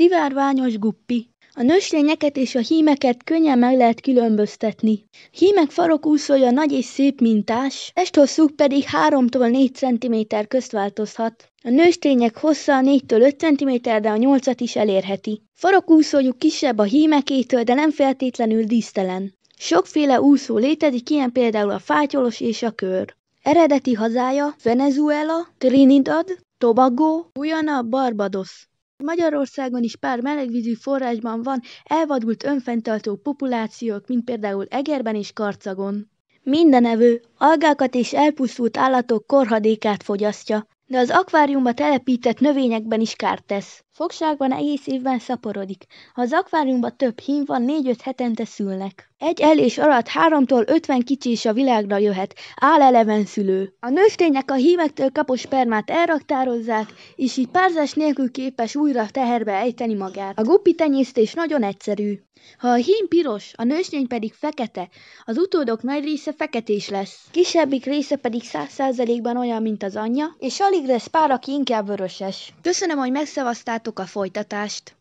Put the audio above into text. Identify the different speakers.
Speaker 1: Szivárványos guppi. A nőslényeket és a hímeket könnyen meg lehet különböztetni. Hímek farokúszója nagy és szép mintás, testhosszúk pedig 3-tól 4 cm közt változhat. A nőstények hossza 4-5 cm, de a 8-at is elérheti. Farokúszójuk kisebb a hímekétől, de nem feltétlenül dísztelen. Sokféle úszó létezik, ilyen például a fátyolos és a kör. Eredeti hazája Venezuela, Trinidad, Tobago, Guyana, Barbados. Magyarországon is pár melegvízű forrásban van elvadult önfenntartó populációk, mint például Egerben és Karcagon. Minden evő algákat és elpusztult állatok korhadékát fogyasztja, de az akváriumba telepített növényekben is kárt tesz. Fogságban egész évben szaporodik. Ha az akváriumban több hím van, 4-5 hetente szülnek. Egy el és alatt 3-tól 50 kicsi is a világra jöhet, áll eleven szülő. A nőstények a hímektől kapos spermát elraktározzák, és így párzás nélkül képes újra teherbe ejteni magát. A guppi tenyésztés nagyon egyszerű. Ha a hím piros, a nőstény pedig fekete, az utódok nagy része feketés lesz. Kisebbik része pedig 100%-ban olyan, mint az anyja, és alig lesz pár, aki inkább vöröses. Köszönöm, hogy megszavaztátok Vártuk a folytatást!